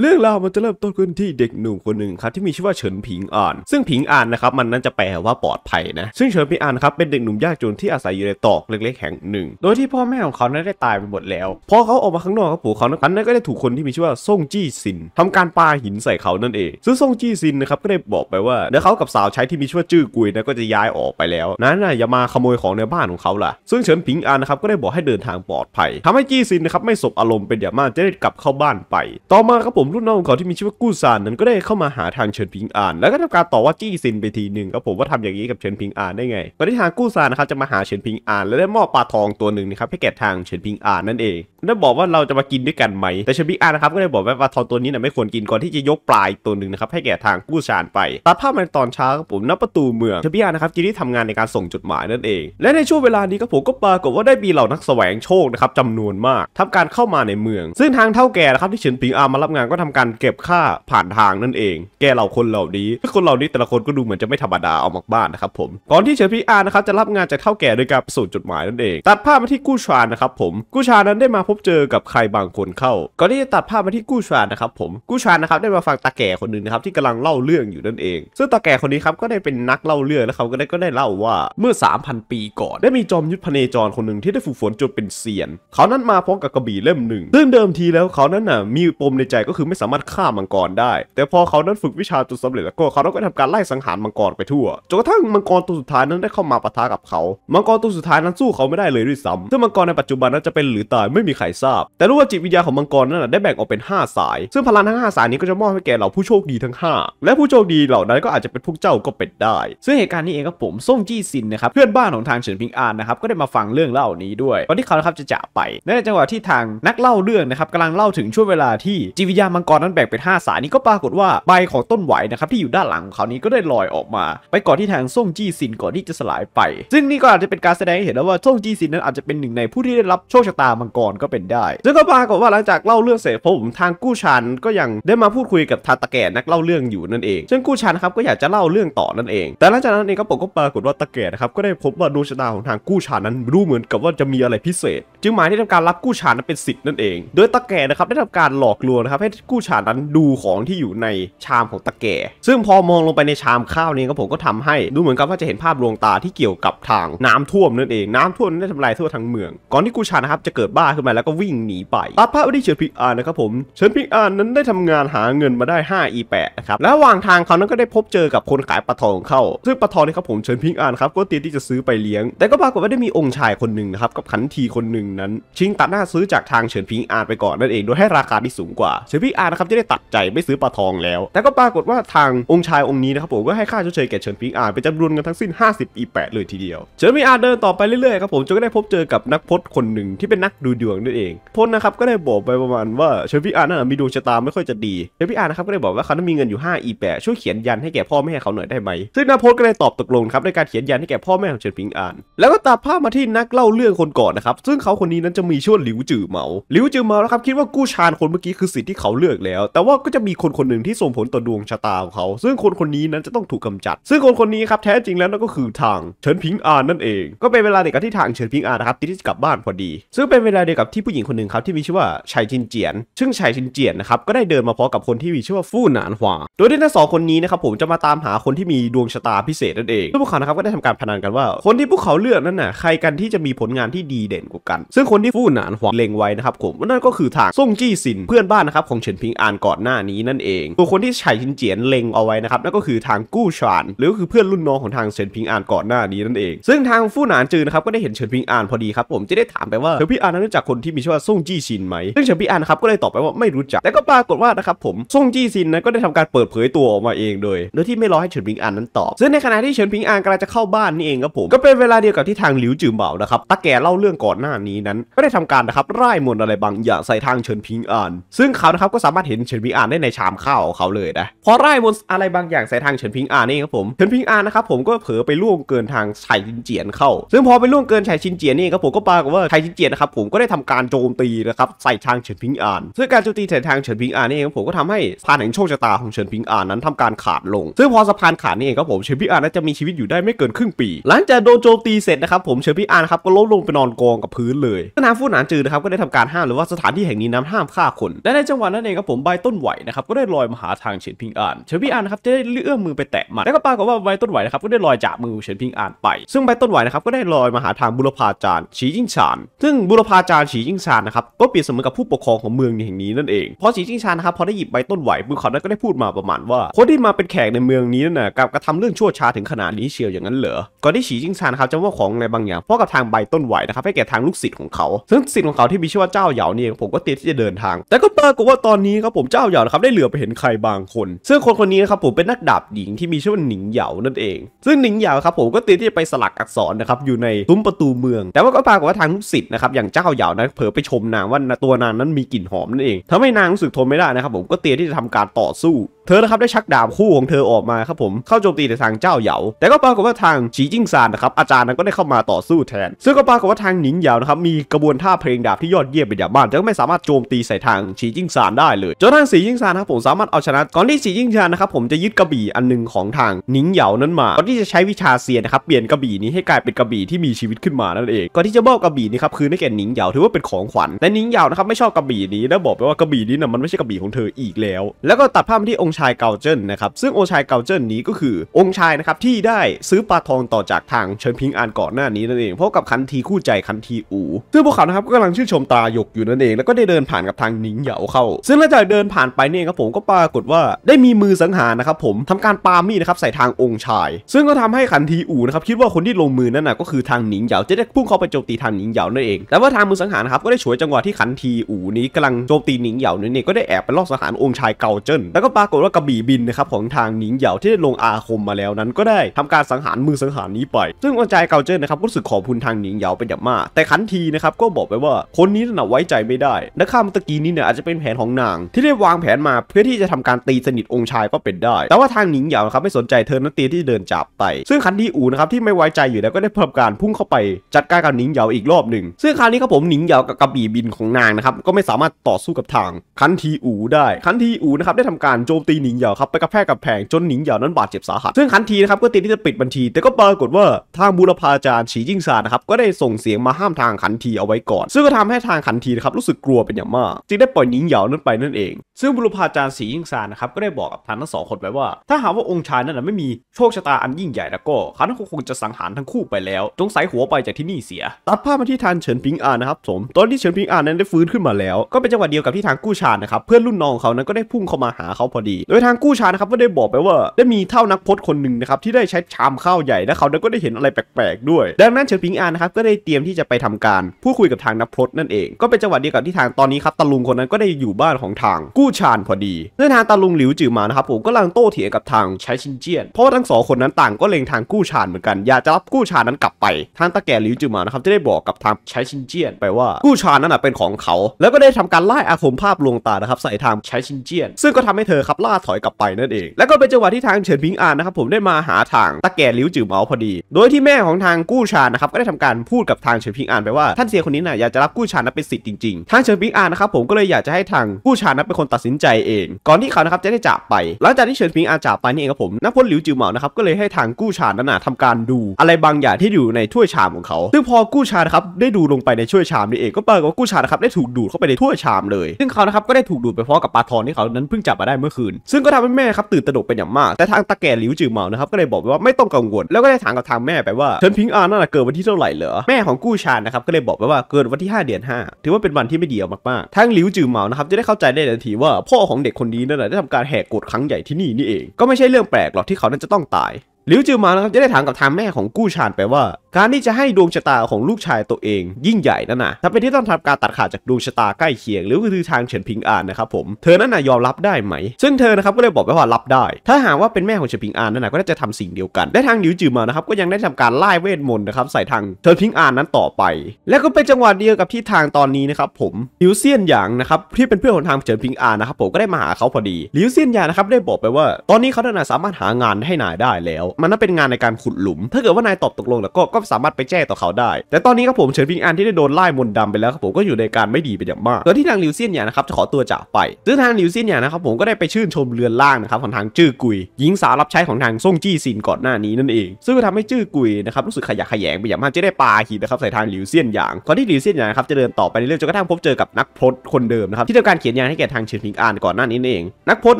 เรื่องราวมันจะเริ่มต้นขึ้นที่เด็กหนุ่มคนหนึ่งครับที่มีชื่อว่า เฉินผิงอ่าน ซึ่งผิงอ่านนะครับมันนั่นจะแปลว่าปลอดภัยนะ ซึ่งเฉินผิงอ่านครับเป็นเด็กหนุ่มยากจนที่อาศัยอยู่ในตอกเล็กๆแห่งหนึ่ง โดยที่พ่อแม่ของเขานั้นได้ตายไปหมดแล้วพอเขาออกมาข้างนอกครับปู่เขานั้นก็ได้ถูกคนที่มีชื่อว่าซ่งจี้ซิน ทำการปาหินใส่เขานั่นเอง ซึ่งซ่งจี้ซินนะครับก็ได้บอกไปว่าเดี๋ยวเขากับสาวใช้ที่มีชื่อว่าจื้อกุยนะก็จะย้ายออกไปแล้ว นั้นนะอย่ามาขโมยของในบ้านของเขาล่ะซึ่งเฉินผิงอ่านนะครับก็ได้บอกให้เดินทางปลอดภัย ทำให้จี้ซินนะครับไม่สบอารมณ์เป็นอย่างมากจะได้กลับเข้าบ้านไป ต่อมาครับผผมรุ่นน้องของเขาที่มีชื่อว่ากู้ซานนั้น ก็ได้เข้ามาหาทางเฉินพิงอ่าน แล้วก็ทำการต่อว่าจี้ซินไปทีหนึ่งครับผมว่าทำอย่างนี้กับเฉินพิงอ่านได้ไงตอนที่ทางกู้ซานนะครับจะมาหาเฉินพิงอ่าน และได้มอบปลาทองตัวหนึ่งนะครับให้แก่ทางเฉินพิงอ่านนั่นเองได้บอกว่าเราจะมากินด้วยกันไหมแต่เฉินพิงอ่านนะครับก็ได้บอกว่าปลาทองตัวนี้นะไม่ควรกินก่อนที่จะยกปลายตัวหนึ่งนะครับให้แก่ทางกู้ซานไปตัดภาพมาตอนเช้าครับผมณประตูเมืองเฉินพิงอ่านนะครับกีนี่ทำงานในการส่งจดหมายนั่นเองและในช่วงเวลานี้ครับผมก็ปรากฏว่าได้มีเหล่านักแสวงโชคนะครับจำนวนมาก ทำการเข้ามาในเมือง ซึ่งทางเท่าแก่นะครับที่เฉินพิงอามารับงานกก็ทำการเก็บค่าผ่านทางนั่นเอง แกเหล่าคนเหล่านี้คนเหล่านี้แต่ละคนก็ดูเหมือนจะไม่ธรรมดาเอามากานนะครับผม ก่อนที่เชอร์พี่อาร์นะครับจะรับงานจากเท่าแก่โดยการสูงจดหมายนั่นเอง ตัดภาพมาที่กู้ชานนะครับผม กู้ชานั้นได้มาพบเจอกับใครบางคนเข้าก่อนที่จะตัดภาพมาที่กู้ชานนะครับ ผม กู้ชานนะครับได้มาฟังตาแก่คนหนึ่งนะครับที่กำลังเล่าเรื่องอยู่นั่นเอง ซึ่งตาแก่คนนี้ครับก็ได้เป็นนักเล่าเรื่องแล้วเขาก็ได้ก็ได้เล่าว่า เมื่อ 3,000 ปีก่อนได้มีจอมยุทธพเนจรคนหนึ่งที่ได้ฝูกฝนจนเป็นเซียนเขานั้นมาพร้อมกับกระบี่เล่มหนึ่งซึ่งเดิมทีแล้วเขานั้นน่ะมีปมในใจก็คืือไม่สามารถฆ่ามังกรได้ แต่พอเขานั้นฝึกวิชาจนสาเร็จแล้วก็เขาก็ทำการไล่สังหารมังกรไปทั่วจนกระทั่งมังกรตัวสุดท้ายนั้นได้เข้ามาปะทะกับเขามังกรตัวสุดท้ายนั้นสู้เขาไม่ได้เลยด้วยซ้ำซึ่งมังกรในปัจจุบันนั้นจะเป็นหรือตายไม่มีใครทราบ แต่รู้ว่าจิตวิญญาของมังกรนั้นได้แบ่งออกเป็น 5 สาย ซึ่งพลังทั้ง5สายนี้ก็จะมอบให้แก่เหล่าผู้โชคดีทั้ง 5 และผู้โชคดีเหล่านั้นก็อาจจะเป็นพวกเจ้าก็เป็นได้ซึ่งเหตุการณ์นี้เองครับผมส่งจี้ซินนะครับเพื่อนบ้านของทางเฉินพิงอานนะครับก็ได้มาฟังเรื่องเล่านี้ด้วยตอนที่เขาครับจะจากไปในจังหวะที่ทางนักเล่าเรื่องนะครับกำลังเล่าถึงช่วงเวลาที่จิตวิญญามังกรนั้นแบ่งเป็น5สายนี้ก็ปรากฏว่าใบของต้นไหวนะครับที่อยู่ด้านหลังของเขานี้ก็ได้ลอยออกมา ไปก่อนที่ทางซ่งจี้ซินก่อนที่จะสลายไป ซึ่งนี่ก็อาจจะเป็นการแสดงให้เห็นแล้วว่าซ่งจี้ซินนั้นอาจจะเป็นหนึ่งในผู้ที่ได้รับโชคชะตามังกรก็เป็นได้ ซึ่งก็ปรากฏว่าหลังจากเล่าเรื่องเสร็จผมทางกู้ชันก็ยังได้มาพูดคุยกับทาตะแก่นักเล่าเรื่องอยู่นั่นเองซึ่งกู้ชันครับก็อยากจะเล่าเรื่องต่อนั่นเอง แต่หลังจากนั้นเองก็ผมก็ปรากฏว่าตะแก่นะครับก็ได้พบว่าดวงชะตาของทางกู้ชันนั้นรู้เหมือนกับว่าจะมีอะไรพิเศษ จึงหมายที่ทำการรับกู้ชันนั้นเป็นสิทธิ์นั่นเอง โดยตะแก่นะครับได้ทำการหลอกลวงนะครับให้กู้ฉากนั้นดูของที่อยู่ในชามของตะแก่ซึ่งพอมองลงไปในชามข้าวนี้ครับผมก็ทำให้ ดูเหมือนกับว่าจะเห็นภาพดวงตาที่เกี่ยวกับทาง น้ำท่วมนั่นเองน้ำท่วมได้ทำลายทั่วทั้งเมือง ก่อนที่กู้ฉากนะครับจะเกิดบ้าขึ้นมาแล้วก็วิ่งหนีไปอาภาพไม่ได้เฉิดพิกอานนะครับผมเฉิดพิกอานนั้นได้ทำงานหาเงินมาได้5 e 8นะครับแล้ระหว่างทางเขานั้นก็ได้พบเจอกับคนขายปลาทองเข้าซึ่งปลาทองนี่ครับผมเฉิดพิกอานครับก็เตรียมที่จะซื้อไปเลี้ยง แต่ก็ปรากฏว่าได้มีองค์ชายคนหนึ่งนะครับกับขันทีคนหนึ่งนั้น ชิงตัดหน้าซื้อจากทางเฉินพิอานไปก่อนนั่นเองโดยให้ราคาที่สูงกว่าเฉินพิอาร์นะครับจะได้ตัดใจไม่ซื้อปลาทองแล้ว แต่ก็ปรากฏว่าทางองค์ชายองค์นี้นะครับผม ก็ให้ค่าชดเชยแก่เฉินพิงอาร์เป็นจำนวนเงินทั้งสิ้น50 อีแปดเลยทีเดียวเฉินพิงอาร์เดินต่อไปเรื่อยๆครับผมจนก็ได้พบเจอกับนักพจน์คนหนึ่งที่เป็นนักดูดวงนั่นเองพจน์นะครับก็ได้บอกไปประมาณว่าเฉินพิงอาร์นั้นมีดวงชะตาไม่ค่อยจะดีเฉินพิงอาร์นะครับก็ได้บอกว่าเขาต้องมีเงินอยู่5อีแปดช่วยเขียนยันให้แก่พ่อแม่เขาหน่อยได้ไหมซึ่งนักพจน์ก็ได้ตอบตกลงครับในการเขียนยันให้แก่พ่อแม่ของเฉินปิงอาร์แล้วก็ตัดภาพมาที่นักเล่าเรื่องคนก่อนนะครับ ซึ่งเขาคนนี้นั้นจะมีชื่อหลิวจือเหมาหลิวจือเหมานะครับ คิดว่ากู้ชานคนเมื่อกี้คือสิทธิ์ที่เขาเลือกแล้ว แต่ว่าก็จะมีคนคนหนึ่งที่ส่งผลต่อดวงชะตาของเขา ซึ่งคนคนนี้นั้นจะต้องถูกกาจัด ซึ่งคนคนนี้ครับแท้จริงแล้วนั่นก็คือทางเฉินพิงอานนั่นเอง ก็เป็นเวลาเดียวกับที่ทางเฉินพิงอานนะครับที่กลับบ้านพอดี ซึ่งเป็นเวลาเดียวกับที่ผู้หญิงคนหนึ่งครับที่มีชื่อว่าชายชินเจียนซึ่งชายชินเจียนนะครับก็ได้เดินมาพร้อมกับคนที่มีชื่อว่าฟู่หนานหวาโดยที่ทั้งสองคนนี้นะครับผมจะมาตามหาคนที่มีดวงชะตาพิเศษนั่นเองซึ่งพวกเขานะครับก็ได้ทำการพนันกันว่า คนที่พวกเขาเลือกนั้นน่ะใครกันที่จะมีผลงานที่ดีเด่นกว่ากัน ซึ่งคนที่ฟู่หนานหวาเล็งไว้นะครับผมนั่นก็คือทางซ่งจี้สินเพื่อนบ้านนะครับของเฉินพิงอ่านก่อนหน้านี้นั่นเองตัวคนที่ไฉชินเจียนเล็งเอาไว้นะครับนั่นก็คือทางกู้ฉานหรือคือเพื่อนรุ่นน้องของทางเฉินพิงอ่านก่อนหน้านี้นั่นเอง ซึ่งทางฟู่หนานจือนะครับ ก็ได้เห็นเฉินพิงอ่านพอดีครับ ผมจะได้ถามไปว่าเฉินพิงอ่านนั้นรู้จักคนที่มีชื่อว่าซ่งจี้ชินไหมซึ่งเฉินพิงอ่านครับก็เลยตอบไปว่าไม่รู้จักแต่ก็ปรากฏว่านะครับผมซ่งจี้ชินนั้นก็ได้ทำการเปิดเผยตัวออกมาเองโดยโดยที่ไม่รอให้เฉินพิงอ่านนั้นตอบซึ่งในขณะที่เฉินพิงอ่านกำลังจะเข้าบ้านนี่เองครับผมก็เป็นเวลาเดียวกับที่ทางหลิวจือเบานะครับตาแก่เล่าเรื่องก่อนหน้านี้นั้นก็ได้ทำการนะครับล่มนอะไรบางอย่างใส่ทางเฉินพิงอ่านซึ่งเขานะครับก็สามารถเห็นเฉินพิงอานได้ในชามข้าวของเขาเลยนะพอไล่มนอะไรบางอย่างใส่ทางเฉินพิงอานนี่ครับผมเฉินพิงอานนะครับผมก็เผลอไปล่วงเกินทางชายชินเจียนเข้าซึ่งพอไปล่วงเกินชายชินเจียนนี่ครับผมก็ปรากฏว่าชายชินเจียนนะครับผมก็ได้ทำการโจมตีนะครับใส่ทางเฉินพิงอานซึ่งการโจมตีใส่ทางเฉินพิงอานนี่ครับผมก็ทำให้สะพานแห่งโชคชะตาของเฉินพิงอานนั้นทำการขาดลงซึ่งพอสะพานขาดนี่ครับผมเฉินพิงอานน่าจะมีชีวิตอยู่ได้ไม่เกินครึ่งปี หลังจากโดนโจมตีเสร็จนะครับผมเฉินพิงอานครับก็ล้มลงไปนอนกองกับพื้นเลยซึ่งนางฟู่หนานจือนะครับก็ได้ทำการห้ามหรือว่าสถานที่แห่งนี้นั้นห้ามฆ่าคนและในจังหวะนั้นน่นเองครับผมใบต้นไหวนะครับก็ได้ลอยมาหาทางเฉินพิงอาน เฉินพิงอานนะครับจะได้เลื้อมมือไปแตะมันแล้วก็ปรากฏว่าใบต้นไหวนะครับก็ได้ลอยจากมือเฉินพิงอานไปซึ่งใบต้นไหวนะครับก็ได้ลอยมาหาทางบุรพาจารย์ฉีจิ้งชานซึ่งบุรพาจารย์ฉีจิ้งชานนะครับก็เปรียบเสมือนกับผู้ปกครองของเมืองแห่งนี้นั่นเองพอฉีจิ้งชานนะครับพอได้หยิบใบต้นไหวบุคคลนั้นก็ได้พูดมาประมาณ ว่าคนที่มาเป็นแขกในเมืองนี้นะกับกระทำเรื่องชั่วช้าถึงขนาดนี้เชียวอย่างนั้นเหรอก่อนที่ฉีจิ้งชานครับจะว่าของอะไรบางอย่างพราะกับทางใบต้นไหวนะครับให้แก่ทางลูกศิษย์ของเขา ซึ่งศิษย์ของเขาที่มีชื่อว่าเจ้าเหยาเนี่ยผมก็เตรียมที่จะเดินทาง แต่ก็ปรากฏว่าตอนนี้ครับผมเจ้าเหยานะครับได้เหลือไปเห็นใครบางคน ซึ่งคนคนนี้นะครับผมเป็นนักดาบหญิงที่มีชื่อว่าหนิงเหยานั่นเองซึ่งหนิงเหยาครับผมก็เตรียมที่จะไปสลักอักษรนะครับอยู่ในซุ้มประตูเมือง แต่ว่าก็ปรากฏว่าทางลูกศิษย์นะครับอย่างเจ้าเหยานะเผลอไปชมนางว่าตัวนางนั้นมีกลิ่นหอมนั่นเอง ทำให้นางรู้สึกทนไม่ได้นะครับผมก็เตรียมที่จะทำการต่อสู้เธอนะครับได้ชักดาบคู่ของเธอออกมาครับผม เข้าโจมตีในทางเจ้าเหยาแต่ก็ปรากฏว่าทางฉีจิ้งซานนะครับอาจารย์นั้นก็ได้เข้ามาต่อสู้แทนซึ่งก็ปรากฏว่าทางหนิงเหยานะครับมีกระบวนท่าเพลงดาบที่ยอดเยี่ยมเป็นอย่างมากจึงไม่สามารถโจมตีใส่ทางฉีจิ้งซานได้เลยจนทางฉีจิ้งซานครับผมสามารถเอาชนะก่อนที่ฉีจิ้งซานนะครับผมจะยึดกระบี่อันหนึ่งของทางหนิงเหยานั้นมาก่อนที่จะใช้วิชาเซียนนะครับเปลี่ยนกระบี่นี้ให้กลายเป็นกระบี่ที่มีชีวิตขึ้นมานั่นเองก่อนที่จะมอบกระบี่นี้ครับคือให้แก่หนิงเหยาถือว่าเป็นของขวัญแต่หนิงเหยานะครับไม่ชอบกระบี่นี้แล้วบอกไปว่ากระบี่นี้นะมันไม่ใช่กระบี่ของเธออีกแล้ว แล้วก็ตัดภาพที่องค์ชายเกาเจิ้นนะครับซึ่งองค์ชายเกาเจิ้นนี้ก็คือองค์ชายนะครับที่ได้ซื้อปลาทองต่อจากทางเฉินพิงอานก่อนหน้านี้นั่นเองเพราะกับคันทีคู่ใจคันทีอูซึ่งพวกเขานะครับก็กำลังชื่นชมตาหยกอยู่นั่นเองแล้วก็ได้เดินผ่านกับทางหนิงเหยาเข้าซึ่งหลังจากเดินผ่านไปเนี่ยครับผมก็ปรากฏว่าได้มีมือสังหารนะครับผมทำการปามีนะครับใส่ทางองค์ชายซึ่งก็ทำให้คันทีอูนะครับคิดว่าคนที่ลงมือนั่นนะก็คือทางหนิงเหยาจะได้พุ่งเข้าไปโจมตีทางหนิงเหยานั่นเองแต่ว่าทางมือสังหารครับก็ได้ฉวยจังหวะที่คันทีอูนี้กำลังโจมตีหนิงเหยา่นเองก็ได้แอบไปลอบสังหารองค์ชายเกาเจิ้นแล้วก็ปรากฏว่ากระบี่บินนะครับของทางหนิงเหยาที่ได้ลงอาคมมาแล้วนั้น ก็ได้ทำการสังหารมือสังหารนี้ไป ซึ่งอาจารย์เกาเจินนะครับรู้สึกขอบคุณทางหนิงเหยาเป็นอย่างมาก แต่ขันทีนะครับก็บอกไปว่าคนนี้น่ะไว้ใจไม่ได้นักฆ่ามตะกี้นี้เนี่ยอาจจะเป็นแผนของนาง ที่ได้วางแผนมาเพื่อที่จะทำการตีสนิทองค์ชายก็เป็นได้ แต่ว่าทางหนิงเหยาครับไม่สนใจเธอนักตีที่เดินจับไป ซึ่งขันทีอูนะครับที่ไม่ไว้ใจอยู่แล้วก็ได้ทำการพุ่งเข้าไปจัดการกับหนิงเหยาอีกรอบหนึ่งซึ่งคราวนี้ครับผมหนิงเหยากับกระบี่บินของนางนะครับก็ไม่สามารถต่อสู้กับทางขันทีอูได้ขันทีอูนะครับได้ทำการโจมตีีหนิงเหยาครับไปกระแทกกับแผงจนหนิงเหยานั้นบาดเจ็บสาหัสซึ่งทันทีนะครับก็ตีที่จะปิดบัญชีแต่ก็ปรากฏว่าทางบูรพาจารย์ ฉีจิ่งซานนะครับก็ได้ส่งเสียงมาห้ามทางขันทีเอาไว้ก่อน ซึ่งก็ทำให้ทางขันทีนะครับรู้สึกกลัวเป็นอย่างมากจึงได้ปล่อยหนิงเหยานั้นไปนั่นเองซึ่งบุรพาจารย์ฉียิ่งซานนะครับก็ได้บอกกับทางทั้งสองคนไว้ว่า ถ้าหากว่าองค์ชายนั้นไม่มีโชคชะตาอันยิ่งใหญ่แล้วก็ขันขาคงจะสังหารทั้งคู่ไปแล้ว จงใส่หัวไปจากที่นี่เสียตัดภาพมาที่ทานเฉินพิงอานนะครับผมตอนที่เฉินพิงอานนั้นได้ฟื้นขึ้นมาแล้ว ก็เป็นจังหวะเดียวกับที่ทางกู้ชานะครับเพื่อนรุ่นน้องเขานั้นก็ได้พุ่งเข้ามาหาเขาพอดีโดยทางกู้ชานะครับก็ได้บอกไปว่า ได้มีเท่านักพจน์คนหนึ่งนะครับที่ได้ใช้ชามข้าวใหญ่และเขาก็ได้เห็นอะไรแปลกๆ ด้วย ดังนั้นเฉินผิงอานนะครับก็ได้เตรียมที่จะไปทำการพูดคุยกับทางนักพจน์นั่นเอง ก็เป็นจังหวะเดียวกับที่ทางตอนนี้ครับตาลุงคนนั้นก็ได้อยู่บ้านของทางกู้ชานพอดีเนื่องทางตาลุงหลิวจือมานะครับผมก็ลังโต้เถียงกับทางใช้ชินเจียนเพราะาทั้งสองคนนั้นต่างก็เล็งทางกู้ชานเหมือนกันอยากจะรับกู้ชานนั้นกลับไปทางตาแก่หลิวจือมานะครับจะได้บอกกับทางใช้ชินเจียนไปว่า กู้ชานนั้นเป็นของเขา แล้วก็ได้ทำการไล่อาคมภาพลวงตานะครับใส่ทางใช้ชินเจียน ซึ่งก็ทำให้เธอครับล่าถอยกลับไปนั่นเอง แล้วก็เป็นจังหวะที่ทางเฉินพิงอานนะครับผมได้มาหาทางตะแก่ลิ้วจื่อเมาพอดี โดยที่แม่ของทางกู้ชานนะครับ ก็ได้ทำการพูดกับทางเฉินพิงอานไปว่า ท่านเซียคนนี้นะ่ะอยากจะรับกู้ชานนะเป็นสิทธิ์จริงๆ ทางเฉินพิงอานนะครับผมก็เลยอยากจะให้ทางกู้ชานนะเป็นคนตัดสินใจเอง ก่อนที่เขานะครับจะได้จากไป หลังจากที่เฉินพิงอานจากไปนี่เองครับผม นักพลหลิวจื่อเมานะครับก็เลยให้ทางกู้ชานนั้นนะทำการดู อะไรบางอย่างที่อยู่ในถ้วยชามของเขา ซึ่งพอกู้ชานะครับได้ดูลงไปในถ้วยชามนี่เองก็ปรากฏว่ากู้ชานนะครับได้ถูกดูดเข้าไปในถ้วยชามเลย ซึ่งเขานะครับก็ได้ถูกดูดไปพร้อมกับปลาทองที่เขานั้นเพิ่งจับมาได้เมื่อคืนซึ่งก็ทำให้แม่ครับตื่นตระหนกเป็นอย่างมาก แต่ทางตาแก่หลิวจือเหมานะครับ ก็เลยบอกว่าไม่ต้องกังวล แล้วก็ได้ถามกับทางแม่ไปว่าเฉินพิงอานั่นเกิดวันที่เท่าไหร่เหรอ แม่ของกู้ชานนะครับก็เลยบอกไปว่าเกิดวันที่5เดือน5 ถือว่าเป็นวันที่ไม่ดีมากๆทางหลิวจือเหมานะครับจะได้เข้าใจได้ทันทีว่าพ่อของเด็กคนนี้นั่นแหละได้ทำการแหกกฎครั้งใหญ่ที่นี่นี่เอง ก็ไม่ใช่เรื่องแปลกหรอกที่เขานั้นจะต้องตาย หลิวจือเมานะครับจะได้ถามกับทางแม่ของกู้ชานไปว่าการที่จะให้ดวงชะตาของลูกชายตัวเองยิ่งใหญ่นั่นนะ ถ้าเป็นที่ต้องทำการตัดขาดจากดวงชะตาใกล้เคียงหรือคือทางเฉินพิงอานนะครับผม เธอนั่นนะยอมรับได้ไหม ซึ่งเธอนะครับก็เลยบอกไปว่ารับได้ ถ้าหากว่าเป็นแม่ของเฉินพิงอานนั่นนะก็จะทำสิ่งเดียวกันและทางหลิวจือมานะครับก็ยังได้ทำการไล่เวทมนต์นะครับ ใส่ทางเฉินพิงอานนั้นต่อไป และก็เป็นจังหวะเดียวกับที่ทางตอนนี้นะครับผมลิวเซียนหยางนะครับที่เป็นเพื่อนของทางเฉินพิงอานนะครับผมก็ได้มาหาเขาพอดีลิวเซียนหยางนะครับได้บอกไปว่า ตอนนี้เขาน่ะสามารถหางานให้นายได้แล้ว มันน่าเป็นงานในการขุดหลุม ถ้าเกิดว่านายตอบตกลงแล้วก็ก็สามารถไปแจ้งต่อเขาได้ แต่ตอนนี้ครับผมเฉินพิงอันที่ได้โดนไล่มนดำไปแล้วครับผมก็อยู่ในการไม่ดีเป็นอย่างมากโดยที่ทางลิวเซียนเนี่ยนะครับจะขอตัวจากไป ซึ่งทางลิวเซียนเนี่ยนะครับผมก็ได้ไปชื่นชมเรือนล่างนะครับของทาง จื้อกุย หญิงสาวรับใช้ของทางซ่งจี้ซินก่อนหน้านี้นั่นเอง ซึ่งทำให้จื้อกุยนะครับรู้สึกขยะแขยงไปอย่างมากจะได้ปาหินนะครับใส่ทางลิวเซียนอย่างก่อนที่ลิวเซียนเนี่ยนะครับจะเดินต่อไปในเรื่องจนกระทั่งพบเจอกับนักพรตคนเดิมนะครับที่ทำการเขียนยานให้แก่ทางเฉินพิงอันก่อนหน้านี้เอง นักพร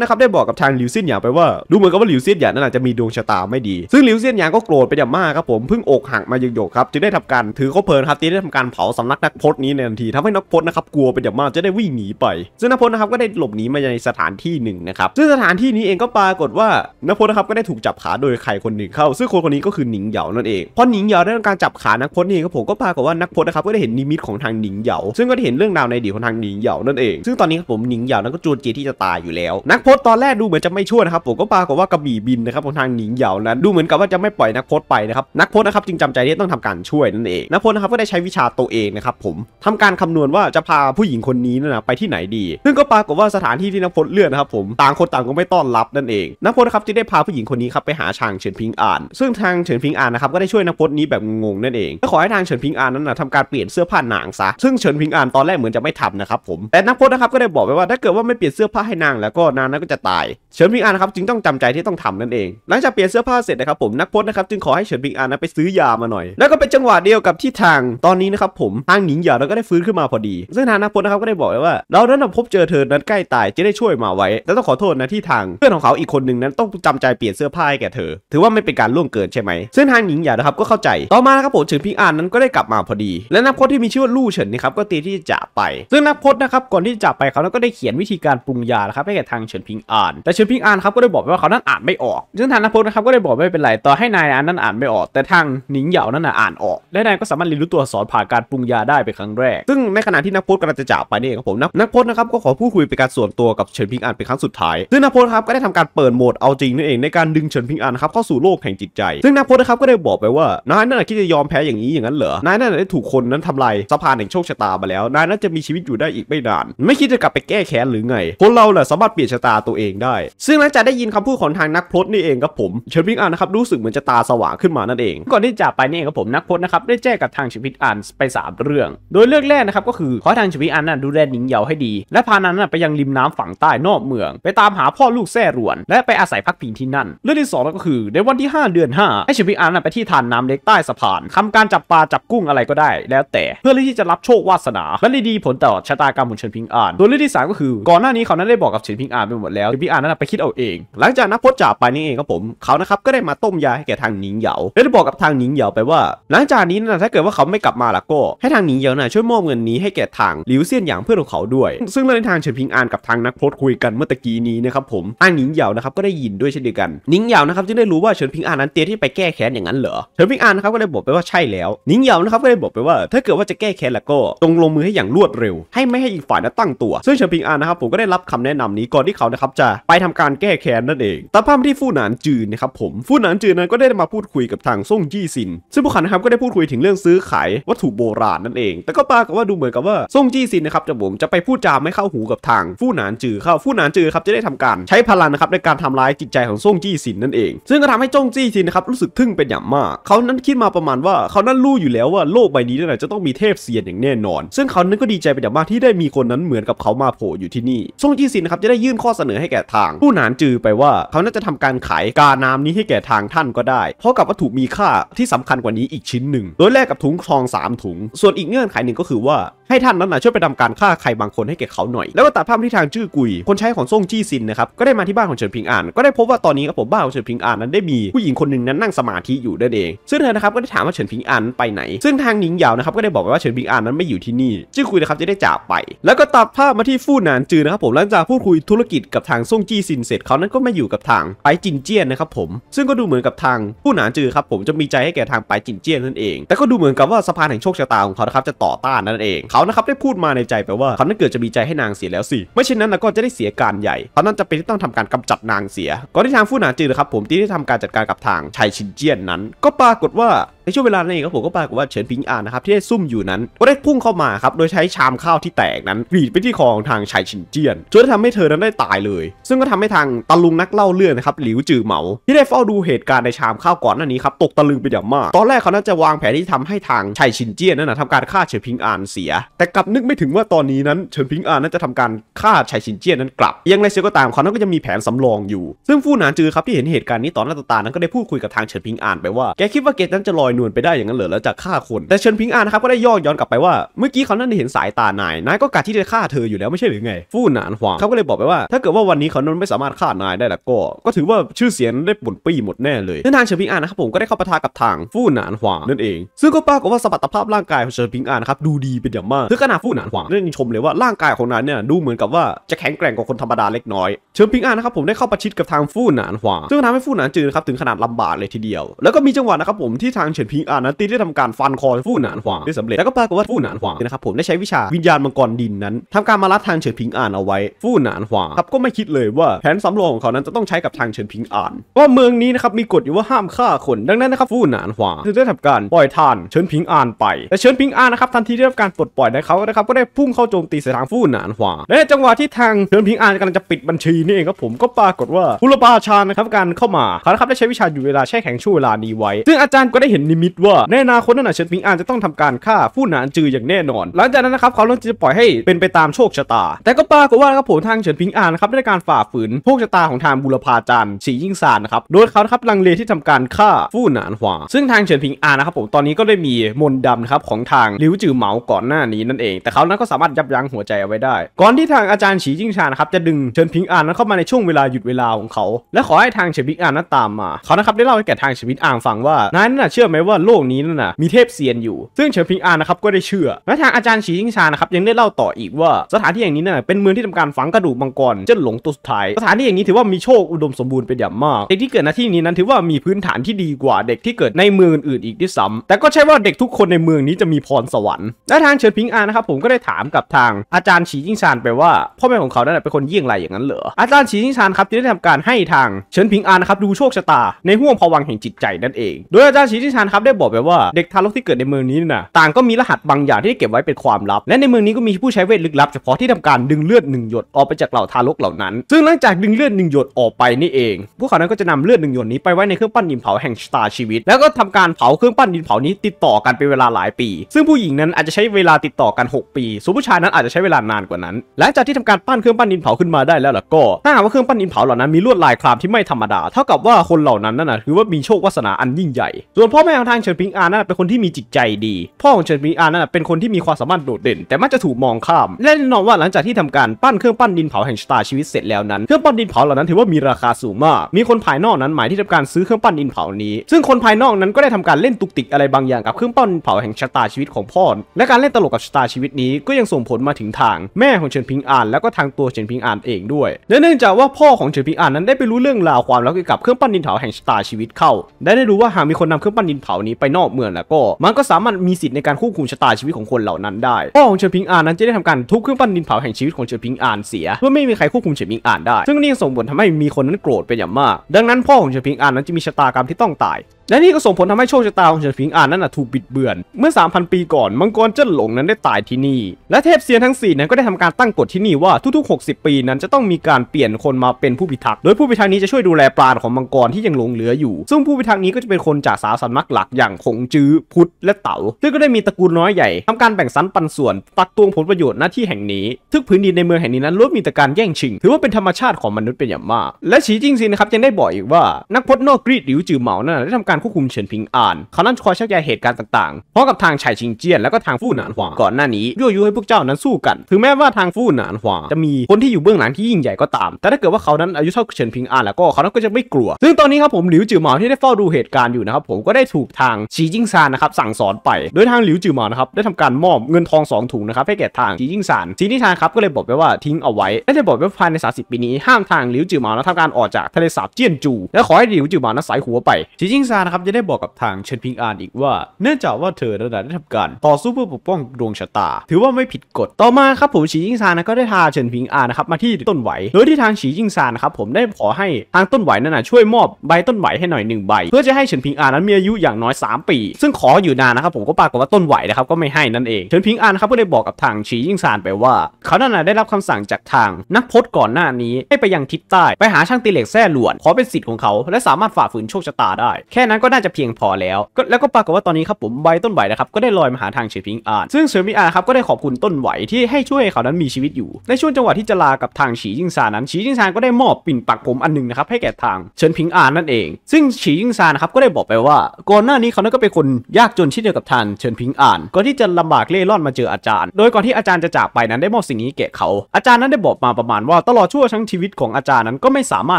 นะครับได้บอกกับทางลิวเซียนอย่างไปว่าดูเหมือนกับว่าลิวเซียนอย่างนั้นอาจจะมีดวงชะตาไม่ดีซึ่งลิวเซียนอย่างก็โกรธไปอย่างมากครับผมพ่งอกหักาหยึงยกครับจึงได้ทำการถือคบเพลินครับที่ได้ทำการเผาสำนักนักพจนี้ในทันทีทำให้นักพจนะครับกลัวเป็นอย่างมากจะได้วิ่งหนีไป ซึ่งนักพจนะครับก็ได้หลบหนีมาในสถานที่หนึ่งนะครับซึ่งสถานที่นี้เองก็ปรากฏว่านักพจนะครับก็ได้ถูกจับขาโดยใครคนหนึ่งเข้าซึ่งคนคนนี้ก็คือหนิงเหยานั่นเองพอหนิงเหยาได้ทำการจับขานักพจนี่ครับผมก็ปรากฏว่านักพจนะครับก็ได้เห็นนิมิตของทางหนิงเหยาซึ่งก็ได้เห็นเรื่องราวในอดีตของทางหนิงเหยานั่นเอง ซึ่งตอนนี้ครับผมหนิงเหยานั้นก็จูนจีที่จะตายอยู่แล้ว นักพจน์ตอนแรกดูเหมือนจะไม่ช่วยนะครับผมก็ปรากฏว่ากระบี่บินนะครับของทางหนิงเหยานั้นดูเหมือนกับว่าจะไม่ปล่อยนักพจน์ไปนะครับนักพจน์นะครับจึงจใจที่ต้องทำการช่วยนั่นเองนพลนะครับก็ได้ใช้วิชาตัวเองนะครับผม ทำการคำนวณว่าจะพาผู้หญิงคนนี้นะไปที่ไหนดี ซึ่งก็ปรากฏว่าสถานที่ที่นพลเลือกนะครับผมต่างคนต่างก็ไม่ต้อนรับนั่นเองนพลนะครับที่ได้พาผู้หญิงคนนี้ครับไปหาชางเฉินพิงอาน ซึ่งทางเฉินพิงอานนะครับก็ได้ช่วยนพลนี้แบบงงนั่นเองก็ขอให้ทางเฉินพิงอานนั้นนะทำการเปลี่ยนเสื้อผ้าหนางซะซึ่งเฉินพิงอานตอนแรกเหมือนจะไม่ทำนะครับผมแต่นพลนะครับก็ได้บอกไปว่าถ้าเกิดว่าไม่เปลี่ยนเสื้อผ้าให้นาง แล้วก็นางนั้นก็จะตายเฉินพิงอานนะครับจึงต้องจำใจที่ต้องทำนั่นเองหลังจากเปลี่ยนเสื้อผ้าเสร็จนะครับผมนพลนะครับจึงขอให้เฉินพิงอานนะไปซื้อยามาน่อยแล้วก็เป็นจังหวะเดียวกับที่ทางตอนนี้นะครับผมทางหญิงหยาเราก็ได้ฟื้นขึ้นมาพอดีซึ่งทางนักพลนะครับก็ได้บอกว่าเรานั้นพบเจอเธอนั้นใกล้ตายจะได้ช่วยมาไว้แต่ต้องขอโทษนะที่ทางเพื่อนของเขาอีกคนหนึ่งนั้นต้องจำใจเปลี่ยนเสื้อผ้าให้แก่เธอถือว่าไม่เป็นการล่วงเกินใช่ไหมซึ่งทางหญิงหยานะครับก็เข้าใจ ต่อมานะครับผมเฉินพิงอานนั้นก็ได้กลับมาพอดี และนักพลที่มีชื่อว่าลู่เฉินนะครับก็ตีที่จะไป ซึ่งนักพลนะครับก่อนที่จะไปเขาก็ได้เขียนวิธีการปรุงยาครับให้แก่ทางเฉินพิงอานแต่เฉินพิงอานครับก็ได้บอกว่าเขานั้นอ่านไม่ออก ซึ่งทางนักพลนะครับก็ได้บอกไม่เป็นไรต่อให้นายอานนั้นอ่านไม่ออก แต่ทางหญิงยานั้นอ่านออกและนายก็สามารถเรียนรู้ตัวสอนผ่านการปรุงยาได้เป็นครั้งแรก ซึ่งในขณะที่นักพจน์กำลังจะจากไปนี่เองครับผมนักพจน์นะครับก็ขอพูดคุยเป็นการส่วนตัวกับเฉินพิงอันเป็นครั้งสุดท้ายซึ่งนักพจน์ครับก็ได้ทำการเปิดโหมดเอาจริงนั่นเองในการดึงเฉินพิงอันครับเข้าสู่โลกแห่งจิตใจ ซึ่งนักพจน์นะครับก็ได้บอกไปว่านายนั่นคิดจะยอมแพ้อย่างนี้อย่างนั้นเหรอนายนั่นได้ถูกคนนั้นทำลายสะพานแห่งโชคชะตามาแล้วนายน่าจะมีชีวิตอยู่ได้อีกไม่นานไม่คิดจะกลับไปแก้แค้นหรือไงคนเราแหละสามารถเปลี่ยนชะตาตัวเองได้ ซึ่งหลังจากได้ยินคำพูดของทางนักพจน์นี่เองครับผมเฉินพิงอันนะครับรู้สึกเหมือนจะตาสว่างขึ้นมานั่นเองก่อนที่จะไปไปนี่เองครับผม นักพจน์นะครับ ได้แจ้งกับทางชีวิตอันไป 3 เรื่อง โดยเรื่องแรกนะครับก็คือ ขอทางชีวิตอันน่ะดูแลหนิงเยาให้ดี และพานั้น่ะไปยังริมน้ำฝั่งใต้นอกเมือง ไปตามหาพ่อลูกแซ่รวน และไปอาศัยพักพิงที่นั่นเรื่องที่ 2 ก็คือ ในวันที่ 5 เดือน 5 ให้ชีวิตอันน่ะไปที่ฐานน้าเล็กใต้สะพานทำการจับปลาจับกุ้งอะไรก็ได้ แล้วแต่เพื่อที่จะรับโชควาสนาและดีผลต่อชะตากรรมของเฉินพิงอานตัวเรื่องที่ 3 ก็คือก่อนหน้านี้เขานั้นได้บอกกับเฉินพิงอานไปหมดแล้วเฉินพิงอานนั้นไปคิดเอาเอง หลังจากนักพจน์จากไปนี่เองครับผมเขานะครับก็ได้มาต้มยาให้แก่ทางหนิงเหยาและได้บอกกับทางหนิงเหยาไปว่าหลังจากนี้นะถ้าเกิดว่าเขาไม่กลับมาล่ะก็ให้ทางหนีเยอะนะช่วยมอบเงินนี้ให้แก่ทางหลิวเซียนหยางเพื่อนของเขาด้วย ซึ่งเรื่องทางเฉินพิงอานกับทางนักโพสคุยกันเมื่อตะกี้นี้นะครับผมทางหนิงเหยานะครับก็ได้ยินด้วยเช่นเดียวกันหนิงเหยานะครับจึงได้รู้ว่าเฉินพิงอานนั้นเตี้ยที่ไปแก้แค้นอย่างนั้นเหรอเฉินพิงอานนะครับก็ได้บอกไปว่าใช่แล้วหนิงเหยานะครับก็ได้บอกไปว่า ถ้าเกิดว่าจะแก้แค้นล่ะก็จงลงมือให้อย่างรวดเร็ว ให้ไม่ให้อีกฝ่ายนั้นตั้งตัวซึ่งเฉินพิงอานนะครับผมก็ได้รับคำแนะนำนี้ก่อนที่เขานะครับจะไปทำการแก้แค้นนั่นเอง แต่ภาพที่ฟู่หนานจือนะครับผมฟู่หนานจือนั้นก็ได้มาพูดคุยกับทางซ่งจี้ซินซึ่งผู้ขันะครับก็ได้พูดคุยถึงเรื่องซื้อขายวัตถุโบราณนั่นเอง แต่ก็ปรากฏว่าดูเหมือนกับว่าซ่งจี้ซินนะครับจะผมจะไปพูดจาไม่เข้าหูกับทางฟู่หนานจือเข้าฟู่หนานจือครับจะได้ทำการ ใช้พลังนะครับในการทำร้ายจิตใจของซ่งจี้ซินนั่นเอง ซึ่งก็ทำให้จ่งจี้ซินนะครับรู้สึกทึ่งเป็นอย่างมาก เขานั้นคิดมาประมาณว่าเขานั้นรู้อยู่แล้วว่าโลกใบนี้นั่นจะต้องมีเทพเซียนอย่างแน่นอน ซึ่งเขานั้นก็ดีใจเป็นอย่างมากที่ได้มีคนนั้นเหมือนกับเขามาโผล่อยู่ที่นี่ซ่งจี้ซินนะครับจะได้ยื่นข้อเสนอให้แก่ทางผู้หนานจือไปว่า เขาน่าจะทำการขายกาน้ำนี้ให้แก่ทางท่านก็ได้เพราะกับวัตถุมีค่าที่สำคัญัญกว่านี้อีกชิ้นหนึ่ง โดยแลกกับถุงทอง 3 ถุง ส่วนอีกเงื่อนไขหนึ่งก็คือว่าให้ท่านนั้นนะช่วยไปทำาการฆ่าใครบางคนให้แก่เขาหน่อย แล้วก็ตัดภาพที่ทางจื้อกุย คนใช้ของซ่งจี้ซินนะครับก็ได้มาที่บ้านของเฉินพิงอานก็ได้พบว่าตอนนี้ครับผมบ้านของเฉินพิงอานนั้นได้มีผู้หญิงคนหนึ่งนั้นนั่งสมาธิอยู่นั่นเอง ซึ่งเธอนะครับก็ได้ถามว่าเฉินพิงอานไปไหน ซึ่งทางหนิงยาวนะครับก็ได้บอกว่าเฉินพิงอานนั้นไม่อยู่ที่นี่จื้อกุยนะครับจะได้จากไป แล้วก็ตัดภาพมาที่ฟู่หนานจือนะครับ ผมหลังจากพูดคุยธุรกิจกับทางซ่งจี้ซินเสร็จเขานั้นก็ม่อยู่กับทางไปจินเจียนนะครับผมซึ่งก็ดูเหมือนกับทางผู้หนานจือครับผมจะมีใจให้แก่ทางไปจินเจียนนั่นเอง แต่ก็ดูเหมือนกับว่าสะพานแห่งโชคชะตาของเขาครับจะต่อต้านนั่นเองเขานะครับได้พูดมาในใจแปลว่า เขานั้นเกิดจะมีใจให้นางเสียแล้วสิ ไม่เช่นนั้นนะก็จะได้เสียการใหญ่เขานั้นจะเป็นที่ต้องทำการกำจัดนางเสียก่อนที่ทางฟู่หนานจือนะครับผมที่ได้ทำการจัดการกับทางชายชินเจียนนั้น ก็ปรากฏว่าในช่วงเวลานั้นเองครับผมก็ปรากฏว่าเฉินพิงอานนะครับที่ได้ซุ่มอยู่นั้นก็ได้พุ่งเข้ามาครับโดยใช้ชามข้าวที่แตกนั้นกรีดไปที่คอของทางชายชินเจียนจนทำให้เธอนั้นได้ตายเลย ซึ่งก็ทำให้ทางตะลุงนักเล่าเรื่องนะครับหลิวจือเหมาที่ได้เฝ้าดูเหตุการณ์ในชามข้าวก่อนหน้านี้ครับตกตะลึงไปอย่างมาก ตอนแรกเขาน่าจะวางแผนที่ทำให้ทางชายชินเจียนนั้นนะทำการฆ่าเฉินพิงอานเสีย แต่กลับนึกไม่ถึงว่าตอนนี้นั้นเฉินพิงอานนั้นจะทำการฆ่าชายชินเจียนนั้นกลับยังไรเสียก็ตามเขาก็ยังมีแผนสำรองอยู่ซึ่งฟู่หนานจือครับที่เห็นเหตุการณ์นี้ตอนหน้าตานั้นก็ได้พูดคุยกับทางเฉินพิงอานไปว่าแกคิดว่าเกตนั้นจะลอยนวลไปได้อย่างนั้นเหรอแล้วจะฆ่าคนแต่เชิญพิงอานะครับก็ได้ย่อย้อนกลับไปว่า เมื่อกี้เขานั่นเห็นสายตานายนายก็กะที่จะฆ่าเธออยู่แล้วไม่ใช่หรือไง ฟู่หนานหวางเขาก็เลยบอกไปว่า ถ้าเกิดว่าวันนี้เขานั้นไม่สามารถฆ่านายได้แล้วก็ ก็ถือว่าชื่อเสียงได้ปุ่นปี้หมดแน่เลยซึ่งทางเฉินพิงอานะครับผมก็ได้เข้าปะทะกับทางฟู่หนานหวางนั่นเอง ซึ่งก็ปรากฏว่าสมรรถภาพร่างกายของเฉินพิงอานะครับดูดีเป็นอย่างมากถึงขนาดฟู่หนานหวางได้ชมเลยว่าร่างกายของนายเนี่ยดูเหมือนกับว่าจะแข็งแกร่งกว่าคนธรรมดาเล็กน้อยเิญพิงอานะครับผมได้เข้าประชิดกับทางฟู่หนานหวางซึ่งทำให้ฟู่หนานจือครับถึงขนาดลำบากเลยทีเดียว แล้วก็มีจังหวะนะครับผมที่ทางเฉียนพิงอ่านั้นตีได้ทำการฟันคอฟู่หนานหวางได้สำเร็จแล้วก็ปรากฏว่าฟู่หนานหวางนะครับผมได้ใช้วิชาวิญญาณมังกรดินนั้นทำการมาลัดทางเฉินพิงอ่านเอาไว้ฟู่หนานหวางครับก็ไม่คิดเลยว่าแผนสำรองของเขานั้นจะต้องใช้กับทางเฉินพิงอ่านว่าเมืองนี้นะครับมีกฎอยู่ว่าห้ามฆ่าคนดังนั้นนะครับฟู่หนานหวางจึงได้ทำการปล่อยทานเฉินพิงอ่านไปแต่เฉินพิงอ่านนะครับทันทีที่ได้รับการปลดปล่อยนะเขานะครับก็ได้พุ่งเข้าโจมตีใส่ทางฟู่หนานหวางและจังหวะที่ทางเฉินพิงอ่านกำลังจะปิดบัญชีนี่เองครับผมก็ปรากฏว่าคุลปาชานะครับการเข้ามาเขาครับได้ใช้วิชาอยู่เวลาแช่แข็งช่วเวลานี้ไว้ซึ่งอาจารย์ก็ได้เห็นนิมิตว่าแน่นาคนนั้นนะเฉินปิงอานจะต้องทำการฆ่าฟู่หนานจืออย่างแน่นอน หลังจากนั้นนะครับเขาต้องจะปล่อยให้เป็นไปตามโชคชะตา แต่ก็ปรากฏว่าครับผมทางเฉินปิงอานนะครับได้การฝ่าฝืนโชคชะตาของทางบุรพาจารย์ฉียิ่งซานนะครับโดยเขาครับลังเลที่ทำการฆ่าฟู่หนานหวาซึ่งทางเฉินปิงอานนะครับผมตอนนี้ก็ได้มีมนดำนะครับของทางลิวจือเหมาก่อนหน้านี้นั่นเอง แต่เขานั้นก็สามารถยับยั้งหัวใจเอาไว้ได้ ก่อนที่ทางอาจารย์ฉียิ่งชานะครับจะดึงเฉินพิงอานนั้นเข้ามาในช่วงเวลาหยุดเวลาของเขาและขอให้ทางเฉินพิงอานนั้นตามมาเขานะครับได้เล่าให้แก่ทางเฉินพิงอานฟังว่านายนั้นเชื่อไหมว่าโลกนี้นั่นนะมีเทพเซียนอยู่ซึ่งเฉิงพิงอานนะครับก็ได้เชื่อ และทางอาจารย์ฉีชิงชานะครับยังได้เล่าต่ออีกว่า สถานที่แห่งนี้น่ะเป็นเมืองที่ทำการฝังกระดูกมังกรเจ้าหลงตัวสุดท้ายสถานที่แห่งนี้ถือว่ามีโชคอุดมสมบูรณ์เป็นอย่างมากเด็กที่เกิดณที่นี้นั้นถือว่ามีพื้นฐานที่ดีกว่าเด็กที่เกิดในเมืองอื่นอีกด้วยซ้ำแต่ก็ใช่ว่าเด็กทุกคนในเมืองนี้จะมีพรสวรรค์และทางเฉินพิงอานนะครับผมก็ได้ถามกับทางอาจารย์ฉีจิงชานไปว่าพ่อแม่ของเขาเนี่ยเป็นคนเยี่ยงไรอย่างนั้นเหรออาจารย์ฉีจิงชานครับได้ทำการให้ทางเฉินพิงอานนะครับดูโชคชะตาในห่วงพวังแห่งจิตใจนั่นเองโดยอาจารย์ฉีจิงชานครับ ได้บอกไปว่าเด็กทารกที่เกิดในเมืองนี้นะ่ะต่างก็มีรหัสบางอย่างที่เก็บไว้เป็นความลับ และในเมืองนี้ก็มีผู้ใช้เวทลึกลับ เฉพาะที่ทำการดึงเลือดหนึ่งหยดออกไปจากเหล่าทารกเหล่านั้นซึ่งหลังจากดึงเลือดหนึ่งหยดออกไปนี่เองพวกเขานั้นก็จะนำเลือดหนึ่งหยดนี้ไปไว้ในเครื่องปั้นดินเผาแห่งชตาชีวิตแล้วก็ทำการเผาเครื่องปั้นดินเผานี้ติดต่อกันเป็นเวลาหลายปี ซึ่งผู้หญิงนั้นอาจจะใช้เวลาติดต่อกัน 6 ปีส่วนผู้ชายนั้นอาจจะใช้เวลานานกว่านั้นหลังจากที่ทำการปั้นเครื่องปั้นดินเผาขึ้นมาได้แล้วล่ะก็ถ้าหากว่าเครื่องปั้นดินเผาเหล่านั้นมีลวดลายครามที่ไม่ธรรมดา เท่ากับว่าคนเหล่านั้นนั่นนะถือว่ามีโชควาสนาอันยิ่งใหญ่ส่วนพ่อแม่แม่ของทางเฉินปิงอานนั่นเป็นคนที่มีจิตใจดี พ่อของเฉินปิงอานนั่นเป็นคนที่มีความสามารถโดดเด่น แต่มักจะถูกมองข้าม และแน่นอนว่าหลังจากที่ทำการปั้นเครื่องปั้นดินเผาแห่งชะตาชีวิตเสร็จแล้วนั้นเครื่องปั้นดินเผาเหล่านั้นถือว่ามีราคาสูงมาก มีคนภายนอกนั้นหมายที่ทำการซื้อเครื่องปั้นดินเผานี้ ซึ่งคนภายนอกนั้นก็ได้ทำการเล่นตุกติกอะไรบางอย่างกับเครื่องปั้นดินเผาแห่งชะตาชีวิตของพ่อ และการเล่นตลกกับชะตาชีวิตนี้ก็ยังส่งผลมาถึงทางแม่ของเฉินพิงอานแล้วก็ทางตัวเฉินปิงอานเองด้วยและเนื่องจากว่าพ่อของเฉินปิงอานนั้น ได้ไปรู้เรื่องราวความลับเกี่ยวกับเครื่องปั้นดินเผาแห่งชะตาชีวิตเข้า ได้ได้รู้ว่าหากมีคนนำเครื่องปั้นดินเผ่านี้ไปนอกเมืองแล้วก็มันก็สามารถมีสิทธิ์ในการควบคุมชะตาชีวิตของคนเหล่านั้นได้พ่อของเฉินพิงอานนั้นจะได้ทำการทุบเครื่องปั้นดินเผาแห่งชีวิตของเฉินพิงอานเสียเพื่อไม่มีใครควบคุมเฉินพิงอานได้ ซึ่งนี่ส่งผลทำให้มีคนนั้นโกรธเป็นอย่างมาก ดังนั้นพ่อของเฉินพิงอานนั้นจะมีชะตากรรมที่ต้องตายและนี่ก็ส่งผลทำให้โชคชะตาของเฉินผิงอ่านนั้นถูกบิดเบือน เมื่อ 3,000 ปีก่อนมังกรเจิ้นหลงนั้นได้ตายที่นี่ และเทพเซียนทั้ง 4 นั้นก็ได้ทำการตั้งกฎที่นี่ว่าทุกๆ 60 ปีนั้นจะต้องมีการเปลี่ยนคนมาเป็นผู้พิทักษ์โดยผู้พิทักษ์นี้จะช่วยดูแลปราณของมังกรที่ยังหลงเหลืออยู่ ซึ่งผู้พิทักษ์นี้ก็จะเป็นคนจากสาสำนักหลัก อย่างคงจื้อพุทธและเต๋าซึ่งก็ได้มีตระกูลน้อยใหญ่ทำการแบ่งสรรปันส่วน ตักตวงผลประโยชน์หน้าที่แห่งนี้ทึกพื้นดินในเมืองแห่งนี้นั้นล้วนมีแต่การแย่งชิง ถือว่าเป็นธรรมชาติของมนุษย์เป็นอย่างมาก และฉีจิงซนะครับยังได้บอกอีกว่านักพจน์นอกกรีดหลิวจือเหมานั้นได้ทำการการควบคุมเฉินพิงอ่าน เขานั้นคอยชักใาเหตุการณ์ต่างๆพร้อมกับทางชายชิงเจียนและก็ทางฟู่หนานหวาก่อนหน้านี้ยั่วยุให้พวกเจ้านั้นสู้กัน ถึงแม้ว่าทางฟู่หนานหวาจะมีคนที่อยู่เบื้องหลังที่ยิ่งใหญ่ก็ตาม แต่ถ้าเกิดว่าเขานั้นอายุเท่าเฉินพิงอ่านแล้วก็เขานั้นก็จะไม่กลัว ซึ่งตอนนี้ครับผมหลิวจือหมาที่ได้เฝ้าดูเหตุการณ์อยู่นะครับผมก็ได้ถูกทางชีจิงซานนะครับสั่งสอนไป โดยทางหลิวจือหมานะครับได้ทำการมอบเงินทองสองถุงนะครับให้แก่ทางชีจิงซานชีนิ้านครับก็เลยบอกไปว่าทิ้งเอาไว้และได้บอกวภายใน30ปีนี้ห้ามทางหลิวจือหมาทำการออกจากทะเลสาบเจียนจู และขอให้หลิวจือหมานสายหัวไปชีจิงซานนะครับจะได้บอกกับทางเชนพิงอานอีกว่าเนื่องจากว่าเธอระดับได้ทำการต่อสู้เพื่อปกป้องดวงชะตา ถือว่าไม่ผิดกฎต่อมาครับผมฉียิ่งซานนะก็ได้ทาเชนพิงอานนะครับมาที่ต้นไหวโดยที่ทางฉียิ่งซานนะครับผมได้ขอให้ทางต้นไหวนั้นนะช่วยมอบใบต้นไหวให้หน่อยหนึ่งใบ เพื่อจะให้เฉินพิงอานนั้นมีอายุอย่างน้อย 3 ปี ซึ่งขออยู่นานนะครับผมก็ปรากฏว่าต้นไหวนะครับก็ไม่ให้นั่นเองเฉินพิงอานครับก็ได้บอกกับทางฉียิ่งซานไปว่า เขาน้านะได้รับคำสั่งจากทางนักพจน์ก่อนหน้านี้ให้ไปยังทิศใต้ไปหาช่างตีเหล็กแส้หลวน ขอเป็นสิทธิ์ของเขาและสามารถฝ่าฝืนโชคชะตาได้แค่นั้นนั้นก็น่าจะเพียงพอแล้ว แล้วก็ปรากฏว่าตอนนี้ครับผม ใบต้นไหวนะครับก็ได้ลอยมาหาทางเฉยพิงอาซึ่งเฉยพิงอาครับก็ได้ขอบคุณต้นไหวที่ให้ช่วยเขานั้นมีชีวิตอยู่ ในช่วงจังหวะที่จะลากับทางฉีจิงซานนั้นฉีจิงซานก็ได้มอบปิ่นปักผมอันนึงนะครับให้แก่ทางเฉินพิงอานนั่นเอง ซึ่งฉีจิงซานครับก็ได้บอกไปว่าก่อนหน้านี้เขานั้นก็เป็นคนยากจนเช่นเดียวกับทางเฉินพิงอานก่อนที่จะลำบากเล่ร่อนมาเจออาจารย์ โดยก่อนที่อาจารย์จะจากไปนั้นได้มอบสิ่งนี้แก่เขาอาจารย์นั้นได้บอกมาประมาณว่าตลอดชั่วทั้งชีวิตของอาจารย์นั้นก็ไม่สามาร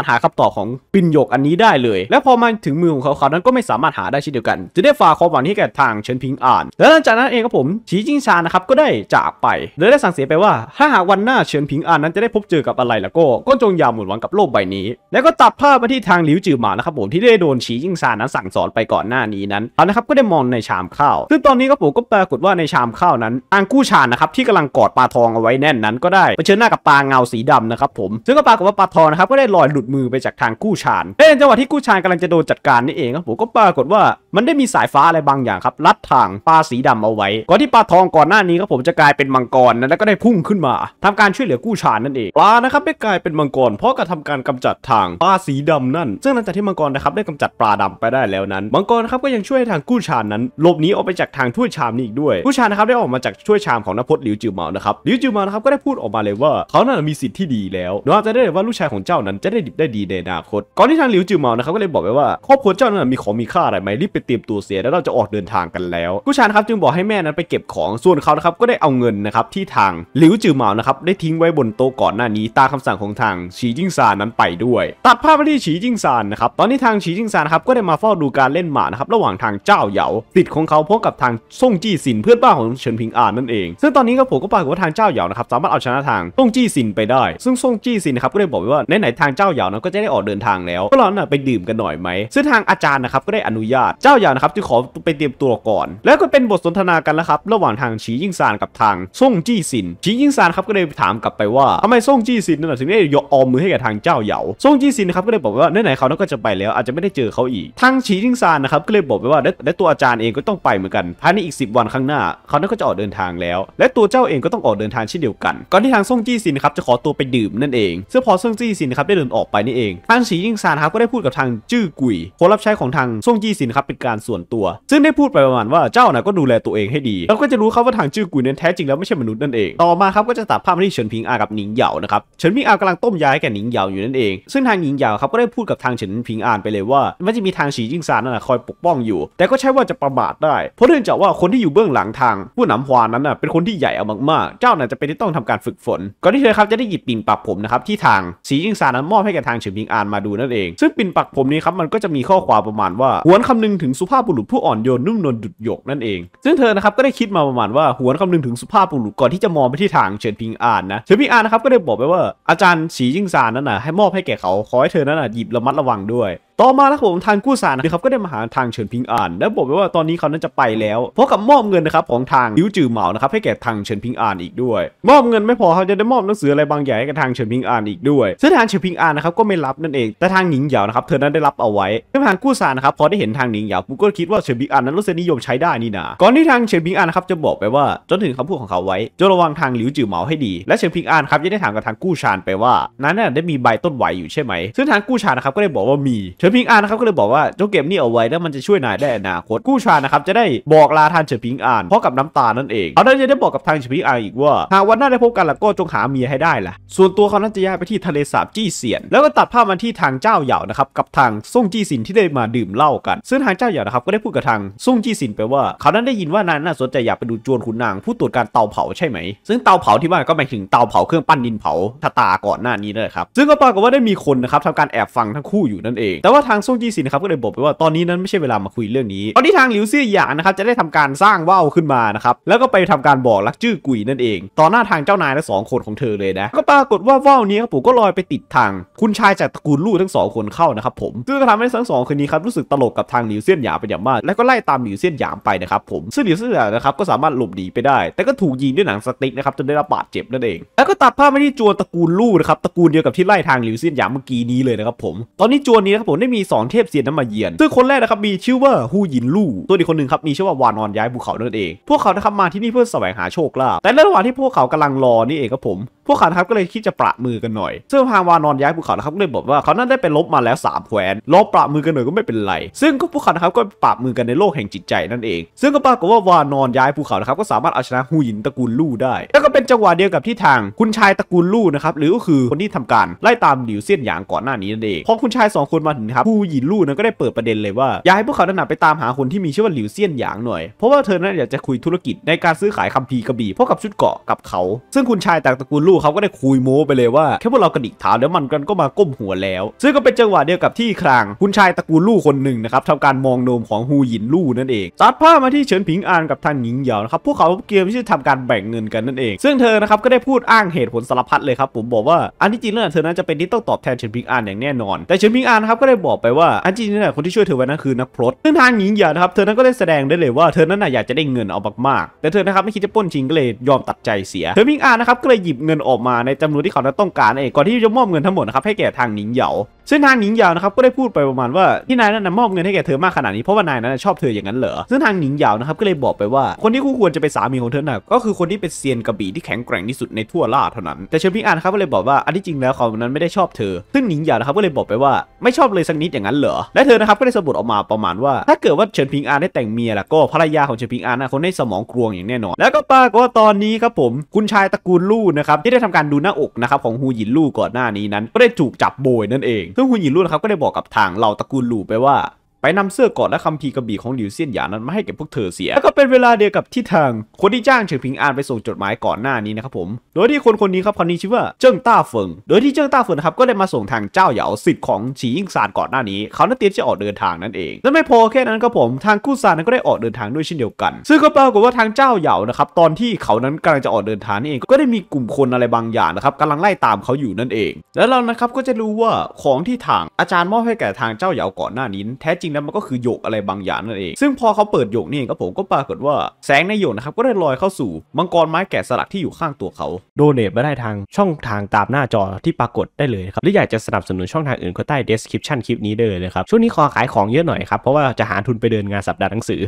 ถหาคำตอบของปิ่นหยกอันนี้ได้เลย และพอมาถึงมือของเขาเขานั้นก็ไม่สามารถหาได้เช่นเดียวกันจึงได้ฝากความหวังนี้แก่ทางเฉินพิงอ่าน และหลังจากนั้นเองครับผม ชีจิงชานะครับก็ได้จากไปโดยได้สั่งเสียไปว่าถ้าหากวันหน้าเฉินพิงอ่านนั้น จะได้พบเจอกับอะไรแล้วก็ ก็จงย่าหมุนหวังกับโลกใบนี้ แล้วก็ตัดภาพไปที่ทางหลิวจือหมานะครับผมที่ได้โดนชีจิงชานั้นสั่งสอนไปก่อนหน้านี้นั้นเขานะครับก็ได้มองในชามข้าวซึ่งตอนนี้ครับผมก็ปรากฏว่าในชามข้าวนั้นอังกู้ชานะครับที่กำลังกอดปลาทองเอาไว้แน่นนั้น ก็ได้ไปเชิญหน้ากับปลาเงาสีดานะครับผมซึ่งก็ปรากฏว่าปลาทองนะครับก็ได้ลอยหลุดมือไปจากทางกู้ชานในจังหวะที่กู้ชานกำลังจะโดนจัดการนี่เองครับผก็ปรากฏว่ามันได้มีสายฟ้าอะไรบางอย่างครับลัดทางปลาสีดำเอาไว้ ก่อนที่ปลาทองก่อนหน้านี้ครับผมจะกลายเป็นมังกรนแล้วก็ได้พุ่งขึ้นมา ทำการช่วยเหลือกู้ชาญนั่นเองปลานะครับได้กลายเป็นมังกรเพราะกระทำการกำจัดทางปลาสีดำนั่นซึ่งหลังจากที่มังกรนะครับได้กำจัดปลาดำไปได้แล้วนั้นมังกรครับก็ยังช่วยทางกู้ชาญนั้นหลบหนีออกไปจากทางถ้วยชามนี้อีกด้วยกู้ชาญนะครับได้ออกมาจากถ้วยชามของนพลิวจือเมานะครับลิวจือเมานะครับก็ได้พูดออกมาเลยว่าเขาน่ามีสิทธิ์ที่ดีแล้วนอกจากได้ว่าลูกชายของเจ้านั้นจะได้ดิบได้ดีในอนาคตก่อนที่ทางลิวจิวเมานะครับก็เลยบอกไปว่า ครอบครัวเจ้านั้นมีของมีค่าอะไรไหมรีบไปเตรียมตัวเสียแล้วเราจะออกเดินทางกันแล้ว กุชานครับจึงบอกให้แม่นั้นไปเก็บของส่วนเขานะครับก็ได้เอาเงินนะครับที่ทางหลิวจือเหมานะครับได้ทิ้งไว้บนโต๊ะก่อนหน้านี้ ตามคาสั่งของทางฉีจิงซานนั้นไปด้วยตัดภาพไปที่ฉีจิงซานนะครับตอนนี้ทางฉีจิงซานครับก็ได้มาเฝ้าดูการเล่นหมานะครับระหว่างทางเจ้าเหยาติดของเขาพร้อมกับทางซ่งจี้สินเพื่อนบ้านของเฉินพิงอานนั่นเอง ซึ่งตอนนี้ก็ผมก็ปรากฏว่าทางเจ้าเหยานะครับสามารถเอาชนะทางซ่งจี้สินไปได้ซึ่งซ่งจี้สินนะครับก็ได้บอกว่าไหนๆทางเจ้าเหยานะก็จะได้ออกเดินทางแล้วก็เราน่ะไปดื่มกันหน่อยไหมซึ่งทางอาจารย์นะครับก็ได้อนุญาตเจ้า9อย่างนะครับที่ขอไปเตรียมตัวก่อน แล้วก็เป็นบทสนทนากันแล้วครับระหว่างทางฉียิ่งซานกับทางซ่งจี้ซินฉียิ่งซานครับก็เลยถามกลับไปว่าทำไมซ่งจี้ซินนั่นถึงได้ยอมมือให้กับทางเจ้าเหยาซ่งจี้ซินครับก็เลยบอกว่าไหนๆเขาก็จะไปแล้วอาจจะไม่ได้เจอเขาอีกทางฉียิ่งซานนะครับก็เลยบอกไปว่าและตัวอาจารย์เองก็ต้องไปเหมือนกัน ภายในอีก10 วันข้างหน้าเขาก็จะออกเดินทางแล้ว และตัวเจ้าเองก็ต้องออกเดินทางเช่นเดียวกัน ก่อนที่ทางซ่งจี้ซินครับจะขอตัวไปดื่มนั่นเองซึ่งพอซ่งจี้ซินครับได้เดินออกไปนี่เอง ทางฉียิ่งซานครับก็ได้พูดกับทางจื้อกุยคนรับใช้ของทางซ่งจี้ซินครับเน็นการส่วนตัว ซึ่งได้พูดไปประมาณว่าเจ้าน่ะก็ดูแลตัวเองให้ดีแล้วก็จะรู้เขาว่าทางจื้อกุยนี้นแท้จริงแล้วไม่ใช่มนุษย์นั่นเอง ต่อมาครับ ก็จะตัดภาพมาที่เฉินพิงอากับหนิงเหยานะครับ เฉินพิงอากำลังต้มยาให้แก่หนิงเหยาอยู่นั่นเอง ซึ่งทางหนิงเหยาครับก็ได้พูดกับทางเฉินพิงอานไปเลยว่ามันจะมีทางฉีจิงซานนั่นะคอยปกป้องอยู่ แต่ก็ใช่ว่าจะประมาทได้ เพราะเนื่องจากว่าคนที่อยู่เบื้องหลังทาง ผู้นำฮวานนั้นน่ะเป็นคนที่ใหญ่เอามากๆ เจ้าน่ะจะเป็นที่ต้องทำการฝึกฝน ก่อนที่เธอครับจะได้หยิบปิ่นปักผมนะครับที่ทางฉีจิ้งซานนั้นมอบให้แก่ทางเฉินพิงอานมาดูนั่นเอง ซึ่งปิ่นปักผมนี้ครับมันก็จะมีข้อความประมาณว่าหวนคำนึงถึงถึงสุภาพบุรุษผู้อ่อนโยนนุ่มนวลดุดหยกนั่นเอง ซึ่งเธอนะครับ ก็ได้คิดมาประมาณว่า หวนคำนึงถึงสุภาพบุรุษก่อนที่จะมองไปที่ทางเฉินพิงอานนะเฉินพิงอานนะครับก็ได้บอกไปว่าอาจารย์ สีจิงซานนั้นนะให้มอบให้แก่เขาขอให้เธอนั้นน่ะหยิบระมัดระวังด้วยต่อมาแล้วัผมทางกู้สารนะครับก็ได้มาหาทางเฉินพิงอ่านและบอกไปว่าตอนนี้เขานั้นจะไปแล้วเพราะกับมอบเงินนะครับของทางลิวจือเหมานะครับให้แก่ทางเฉินพิงอ่านอีกด้วย มอบเงินไม่พอเขาจะได้มอบหนังสืออะไรบางอย่างให้กับทางเฉินพิงอ่านอีกด้วยซึ่งทางเฉินพิงอ่านนะครับก็ไม่รับนั่นเอง แต่ทางหนิงเหยานะครับ เธอนั้นได้รับเอาไว้ซึ่งทางกู้สารนะครับพอได้เห็นทางหนิงเหยาปุ๊ก็คิดว่าเฉินพิงอ่านนั้นรสนิยมใช้ได้นี่นาก่อนที่ทางเฉินพิงอ่านนะครับจะบอกไปว่าจนถึงคำพูดของเขาไว้จะระวังทางลิวจือเหมาให้ดี และเฉินพิงอ่านครับยังได้ถามกับทางกู้ชานไปว่า นั้นได้มีใบต้นไหวอยู่ใช่ไหมซึ่งทางกู้ชานนะครับก็ได้บอกว่ามีเฉิพิงอานะครับก็เลยบอกว่าเจ้าเกมนี่เอาไว้แล้วมันจะช่วยนายได้อนาคตกู้ชานะครับจะได้บอกลาทานเฉิพิงอานเพราะกับน้ำตานั่นเอง เขาได้จะได้บอกกับทางเฉิพิงอานอีกว่าหากวันหน้าได้พบกันแล้วก็จงหาเมียให้ได้ล่ะส่วนตัวเขานั้นจะย้ายไปที่ทะเลสาบจี้เสียน แล้วก็ตัดภาพมาที่ทางเจ้าเหยานะครับกับทางซ่งจี้สินที่ได้มาดื่มเหล้ากัน ซึ่งทางเจ้าเหยานะครับก็ได้พูดกับทางซ่งจี้สินไปว่าเขานั้นได้ยินว่านายน่าสนใจอยากไปดูจวนขุนนางผู้ตรวจการเตาเผาใช่ไหม ซึ่งเตาเผาที่ว่าก็หมายถึงเตาเผาเครื่องปั้นดินเผาทตาก่อนหน้านี้นะครับซึ่งก็ปรากฏว่าได้มีคนนะครับทำการแอบฟังทั้งคู่ อยู่นั่นเองแต่ว่าทางซ่งจี้สินนะครับก็เลยบอกไปว่าตอนนี้นั้นไม่ใช่เวลามาคุยเรื่องนี้ ตอนที่ทางหลิวเซี่ยหยางนะครับ จะได้ทำการสร้างว่าวขึ้นมานะครับ แล้วก็ไปทำการบอกลักจื้อกุยนั่นเอง ต่อหน้าทางเจ้านายและสองคนของเธอเลยนะก็ปรากฏว่าว่าวนี้ครับผมก็ลอยไปติดทางคุณชายจากตระกูลลู่ทั้งสองคนเข้านะครับผมซึ่งก็ทำให้ทั้งสองคนนี้ครับรู้สึกตลกกับทางหลิวเซี่ยหยางเป็นอย่างมากและก็ไล่ตามหลิวเซี่ยหยางไปนะครับผม ซึ่งหลิวเซี่ยหยางนะครับก็สามารถหลบหนีไปได้ แต่ก็ถูกยิงด้วยหนังสติ๊กนะครับจนได้รับบาดเจ็บนั่นเองแล้วก็ตัดภาพมาที่จวนตระกูลลู่นะครับตระกูลเดียวกับที่ไล่ทางหลิวเซี่ยหยางเมื่อกี้นี้เลยนะครับผมตอนนี้จวนนี้นะครับผมได้มี 2 เทพเซียนนั้นมาเยือนซึ่งคนแรกนะครับมีชื่อว่าฮูยินลู่ตัวอีกคนหนึ่งครับมีชื่อว่าวานอนย้ายภูเขานั่นเอง พวกเขานะครับมาที่นี่เพื่อแสวงหาโชคลาภแต่ในระหว่างที่พวกเขากำลังรอนี่เองครับผม พวกเขาครับก็เลยคิดจะประมือกันหน่อยซึ่งทางวานอนย้ายภูเขานะครับก็เลยบอกว่าเขานั้นได้ไปลบมาแล้ว3แคว้นลบประมือกันหน่อยก็ไม่เป็นไรซึ่งก็พวกเขานะครับก็ปรามือกันในโลกแห่งจิตใจนั่นเองซึ่งก็ปรากฏว่าวานอนย้ายภูเขานะครับก็สามารถเอาชนะฮูยินตระกูลลู่ได้ แล้วก็เป็นจังหวะเดียวกับที่ทางคุณชายตระกูลลู่นะครับหรือก็คือคนที่ทำการไล่ตามหลิวเซียนหยางก่อนหน้านี้นั่นเองพอคุณชาย2คนมาถึงครับผู้หยินลู่นั้นก็ได้เปิดประเด็นเลยว่า อยากให้พวกเขาหนักไปตามหาคนที่มีชื่อว่าหลิวเซียนหยางหน่อย เพราะว่าเธอนั้นอยากจะคุยธุรกิจในการซื้อขายคัมภีร์กระบี่พวกกับชุดเกาะกับเขา ซึ่งคุณชายจางตระกูลลู่เขาก็ได้คุยโม้ไปเลยว่า แค่พวกเรากระดิกเท้าแล้วมันกันก็มาก้มหัวแล้ว ซึ่งก็เป็นจังหวะเดียวกับที่ครางคุณชายตระกูลลู่คนหนึ่งนะครับทำการมองโนมของฮูหยินลู่นั่นเองตัดผ้ามาที่เฉินผิงอานกับทางหญิงเหยานะครับพวกเขาเกมที่จะทำการแบ่งเงินกันนั่นเอง ซึ่งเธอนะครับก็ได้พูดอ้างเหตุผลสารพัดเลยครับผมบอกว่าอันที่จริงแล้วเธอนั้นจะเป็นที่ต้องตอบแทนเฉินผิงอานอย่างแน่นอน แต่เฉินผิงอานครับก็ได้บอกไปว่าอันจริงนี่แหละคนที่ช่วยเธอไว้นั้นคือนักพรตซึ่งทางหญิงหยานะครับเธอนั้นก็ได้แสดงได้เลยว่าเธอนั้นอยากจะได้เงินเอามากๆแต่เธอนะครับไม่คิดจะป้นชิงก็เลยยอมตัดใจเสีย เธอพิงอานะครับก็เลยหยิบเงินออกมาในจำนวนที่เขาต้องการเองก่อนที่จะมอบเงินทั้งหมดนะครับให้แก่ทางหญิงเหยาซึ่งทางหนิงยาวนะครับก็ได้พูดไปประมาณว่าที่นายนั้นมอบเงินให้แก่เธอมากขนาดนี้ เพราะว่านายนั้นชอบเธออย่างนั้นเหรอซึ่งทางหนิงยาวนะครับก็เลยบอกไปว่า คนที่คู่ควรจะเป็นสามีของเธอน่ะก็คือคนที่เป็นเซียนกระบี่ที่แข็งแกร่งที่สุดในทั่วล่าเท่านั้นแต่เชิญพิงอานครับก็เลยบอกว่าอันที่จริงแล้วเขานั้นไม่ได้ชอบเธอ ซึ่งหนิงยาวนะครับก็เลยบอกไปว่าไม่ชอบเลยสักนิดอย่างนั้นเหรอและเธอนะครับก็ได้สบทออกมาประมาณว่า ถ้าเกิดว่าเฉิญพิงอานได้แต่งเมียล่ะก็ภรรยาของเฉิญพิงอานนะคนได้สมองกรวงอย่างแน่นอนแล้วก็ปรากฏว่าตอนนี้ครับผมคุณชายตระกูลลู่นะครับที่ได้ทำการดูหน้าอกนะครับของฮูหยินลู่ก่อนหน้านี้นั้นก็ได้ถูกจับโบยนั่นเองซึ่งคุณหญิงรุ่นครับ ก็ได้บอกกับทางเหล่าตระกูลหลู่ไปว่าไปนำเสื้อกอดและคำพีกระบี่ของหลิวเซียนหยานนั้นมาให้แก่พวกเธอเสีย แล้วก็เป็นเวลาเดียวกับที่ทางคนที่จ้างเฉิงพิงอานไปส่งจดหมายก่อนหน้านี้นะครับผม โดยที่คนคนนี้ครับคนนี้ชื่อว่าเจิ้งต้าเฟิง โดยที่เจิ้งต้าเฟิงครับก็ได้มาส่งทางเจ้าเหยาสิทธิ์ของฉีอิงซานก่อนหน้านี้ เขานั้นเตรียมจะออกเดินทางนั่นเอง และไม่พอแค่นั้นครับผมทางกู้ซานนั้นก็ได้ออกเดินทางด้วยเช่นเดียวกัน ซึ่งก็ปรากฏว่าทางเจ้าเหยานะครับตอนที่เขานั้นกำลังจะออกเดินทางนี่เองก็ได้มีกลุ่มคนอะไรบางอย่างนะครับกำลังไล่ตามเขาอยู่นั่นเอง แล้วเรานะครับก็จะรู้ว่าของที่ทางอาจารย์มอบให้แก่ทางเจ้าเหยาก่อนหน้านี้แท้จริงนล้มันก็คือหยกอะไรบางอย่างนั่นเอง ซึ่งพอเขาเปิดหยกนี่ก็ผมก็ปรากฏว่าแสงในหยกนะครับก็ได้ลอยเข้าสู่มังกรไม้แกะสลักที่อยู่ข้างตัวเขา โดเนทมาได้ทางช่องทางตามหน้าจอที่ปรากฏได้เลยครับ หรืออยากจะสนับสนุนช่องทางอื่นก็ใต้ description คลิปนี้เลยนะครับ ช่วงนี้ขอขายของเยอะหน่อยครับ เพราะว่าจะหาทุนไปเดินงานสัปดาห์หนังสือ